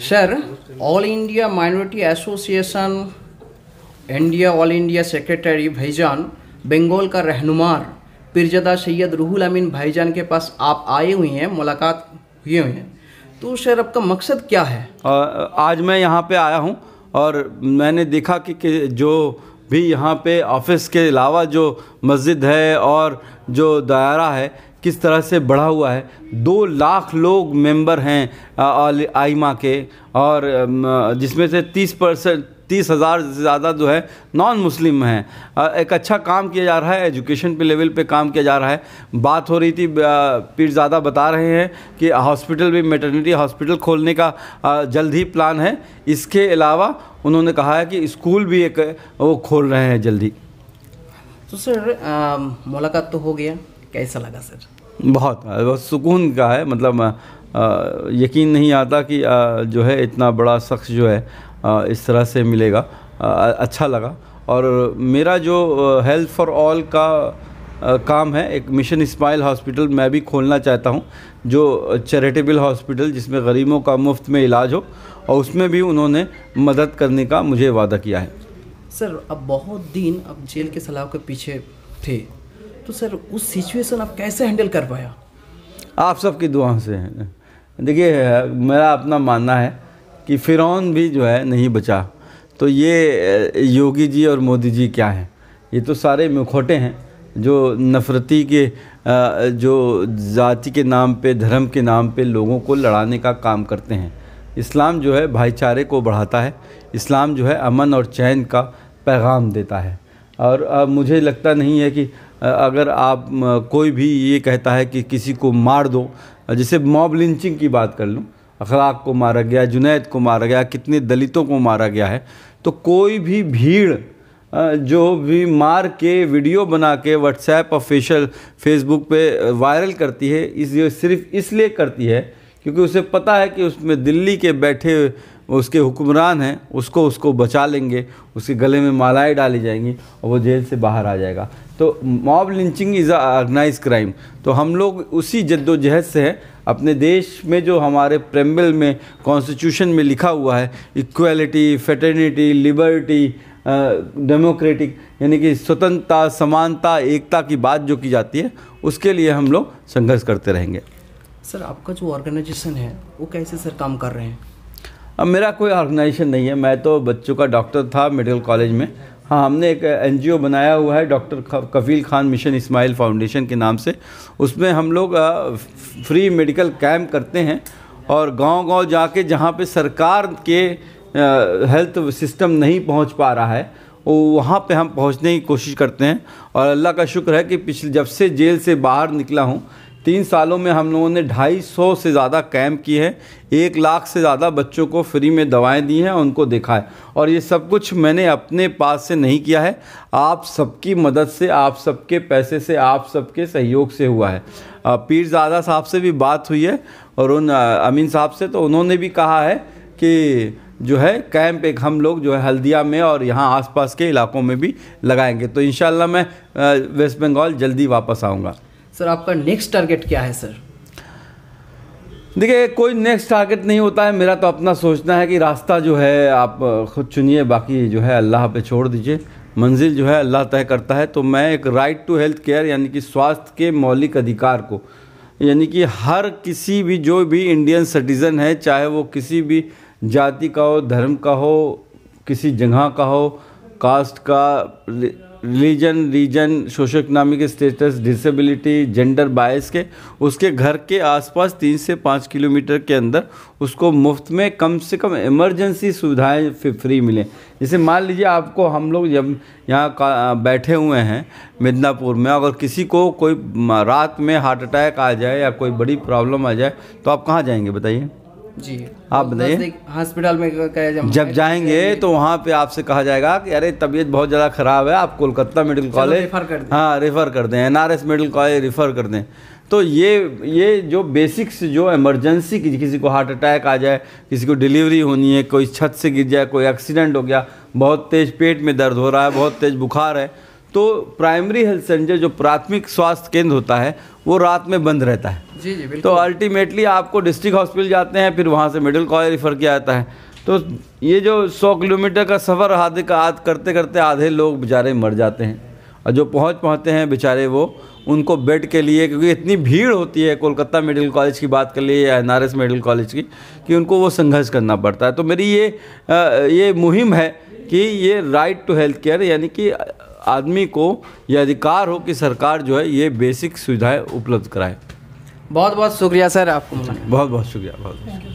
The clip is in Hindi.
sir all India minority association India all India secretary भाईजान बंगाल का रहनुमार पिरजदा सैयद रूहुल अमीन भाईजान के पास आप आए हुए हैं मुलाकात हुए हुए हैं तो सर आपका मकसद क्या है आ, आज मैं यहाँ पे आया हूँ और मैंने देखा कि, कि जो भी यहाँ पे ऑफिस के अलावा जो मस्जिद है और जो दायरा है किस तरह से बढ़ा हुआ है दो लाख लोग मेंबर हैं आईमा के और जिसमें से तीस परसेंट तीस हज़ार से ज़्यादा जो है नॉन मुस्लिम हैं एक अच्छा काम किया जा रहा है एजुकेशन पे लेवल पे काम किया जा रहा है बात हो रही थी पीर ज़्यादा बता रहे हैं कि हॉस्पिटल भी मेटर्निटी हॉस्पिटल खोलने का जल्द ही प्लान है इसके अलावा उन्होंने कहा है कि स्कूल भी एक वो खोल रहे हैं जल्दी तो सर मुलाकात तो हो गया कैसा लगा सर बहुत बहुत सुकून का है मतलब आ, यकीन नहीं आता कि आ, जो है इतना बड़ा शख्स जो है आ, इस तरह से मिलेगा अच्छा लगा और मेरा जो हेल्थ फॉर ऑल का काम है एक मिशन स्माइल हॉस्पिटल मैं भी खोलना चाहता हूं जो चैरिटेबल हॉस्पिटल जिसमें गरीबों का मुफ्त में इलाज हो और उसमें भी उन्होंने मदद करने का मुझे वादा किया है सर अब बहुत दिन अब जेल के सलाह के पीछे थे तो सर उस सिचुएशन आप कैसे हैंडल कर पाया आप सबकी दुआ से देखिए मेरा अपना मानना है कि फिरौन भी जो है नहीं बचा तो ये योगी जी और मोदी जी क्या हैं ये तो सारे मुखोटे हैं जो नफ़रती के जो जाति के नाम पे धर्म के नाम पे लोगों को लड़ाने का काम करते हैं इस्लाम जो है भाईचारे को बढ़ाता है इस्लाम जो है अमन और चैन का पैगाम देता है और मुझे लगता नहीं है कि अगर आप कोई भी ये कहता है कि किसी को मार दो जैसे मॉब लिंचिंग की बात कर लूँ अखलाक को मारा गया जुनैद को मारा गया कितने दलितों को मारा गया है तो कोई भी भीड़ जो भी मार के वीडियो बना के व्हाट्सएप और फेशल फेसबुक पे वायरल करती है इस सिर्फ इसलिए करती है क्योंकि उसे पता है कि उसमें दिल्ली के बैठे उसके हुक्मरान हैं उसको उसको बचा लेंगे उसके गले में मालाएं डाली जाएंगी और वो जेल से बाहर आ जाएगा तो mob lynching is a crime तो हम लोग उसी जद्दोजहद से हैं अपने देश में जो हमारे प्रेम्बल में कॉन्स्टिट्यूशन में लिखा हुआ है इक्वलिटी फेटर्निटी लिबर्टी डेमोक्रेटिक यानी कि स्वतंत्रता समानता एकता की बात जो की जाती है उसके लिए हम लोग संघर्ष करते रहेंगे सर आपका जो ऑर्गेनाइजेशन है वो कैसे सर काम कर रहे हैं अब मेरा कोई ऑर्गेनाइजेशन नहीं है मैं तो बच्चों का डॉक्टर था मेडिकल कॉलेज में हाँ हमने एक एनजीओ बनाया हुआ है doctor Kafeel Khan mission Ismail foundation के नाम से उसमें हम लोग फ्री मेडिकल कैम्प करते हैं और गांव-गांव जाके जहाँ पे सरकार के हेल्थ सिस्टम नहीं पहुँच पा रहा है वहाँ पे हम पहुँचने की कोशिश करते हैं और अल्लाह का शुक्र है कि पिछले जब से जेल से बाहर निकला हूँ तीन सालों में हम लोगों ने ढाई सौ से ज़्यादा कैंप किए हैं एक लाख से ज़्यादा बच्चों को फ्री में दवाएं दी हैं और उनको देखा है और ये सब कुछ मैंने अपने पास से नहीं किया है आप सबकी मदद से आप सबके पैसे से आप सबके सहयोग से हुआ है पीरजादा साहब से भी बात हुई है और उन अमीन साहब से तो उन्होंने भी कहा है कि जो है कैंप एक हम लोग जो है हल्दिया में और यहाँ आसपास के इलाकों में भी लगाएंगे तो इन मैं वेस्ट बंगाल जल्दी वापस आऊँगा सर आपका नेक्स्ट टारगेट क्या है सर देखिए कोई नेक्स्ट टारगेट नहीं होता है मेरा तो अपना सोचना है कि रास्ता जो है आप खुद चुनिए बाकी जो है अल्लाह पे छोड़ दीजिए मंजिल जो है अल्लाह तय करता है तो मैं एक राइट टू हेल्थ केयर यानी कि स्वास्थ्य के मौलिक अधिकार को यानी कि हर किसी भी जो भी इंडियन सिटीज़न है चाहे वो किसी भी जाति का हो धर्म का हो किसी जगह का हो कास्ट का religion region socio economic status disability gender bias के उसके घर के आसपास तीन से पाँच किलोमीटर के अंदर उसको मुफ्त में कम से कम इमरजेंसी सुविधाएं फ्री मिलें जैसे मान लीजिए आपको हम लोग जब यहाँ बैठे हुए हैं मिदनापुर में अगर किसी को कोई रात में हार्ट अटैक आ जाए या कोई बड़ी प्रॉब्लम आ जाए तो आप कहाँ जाएंगे बताइए जी आप बताइए हॉस्पिटल में जब, जब जाएंगे तो वहाँ पे आपसे कहा जाएगा कि अरे तबीयत बहुत ज़्यादा ख़राब है आप कोलकाता मेडिकल कॉलेज रेफर कर हाँ रेफ़र कर दें एन हाँ, मेडिकल कॉलेज रेफ़र कर दें तो ये ये जो बेसिक्स जो इमरजेंसी की किसी को हार्ट अटैक आ जाए किसी को डिलीवरी होनी है कोई छत से गिर जाए कोई एक्सीडेंट हो गया बहुत तेज़ पेट में दर्द हो रहा है बहुत तेज़ बुखार है तो प्राइमरी हेल्थ सेंटर जो प्राथमिक स्वास्थ्य केंद्र होता है वो रात में बंद रहता है जी जी तो अल्टीमेटली आपको डिस्ट्रिक्ट हॉस्पिटल जाते हैं फिर वहाँ से मेडिकल कॉलेज रेफर किया जाता है तो ये जो 100 किलोमीटर का सफ़र आधे का आध करते करते आधे लोग बेचारे मर जाते हैं और जो पहुँच पहुँचते हैं बेचारे वो उनको बेड के लिए क्योंकि इतनी भीड़ होती है कोलकाता मेडिकल कॉलेज की बात कर लिए या एन मेडिकल कॉलेज की कि उनको वो संघर्ष करना पड़ता है तो मेरी ये ये मुहिम है कि ये राइट टू हेल्थ केयर यानी कि आदमी को यह अधिकार हो कि सरकार जो है ये बेसिक सुविधाएं उपलब्ध कराए बहुत बहुत शुक्रिया सर आपको बहुत बहुत शुक्रिया बहुत बहुत शुक्रिया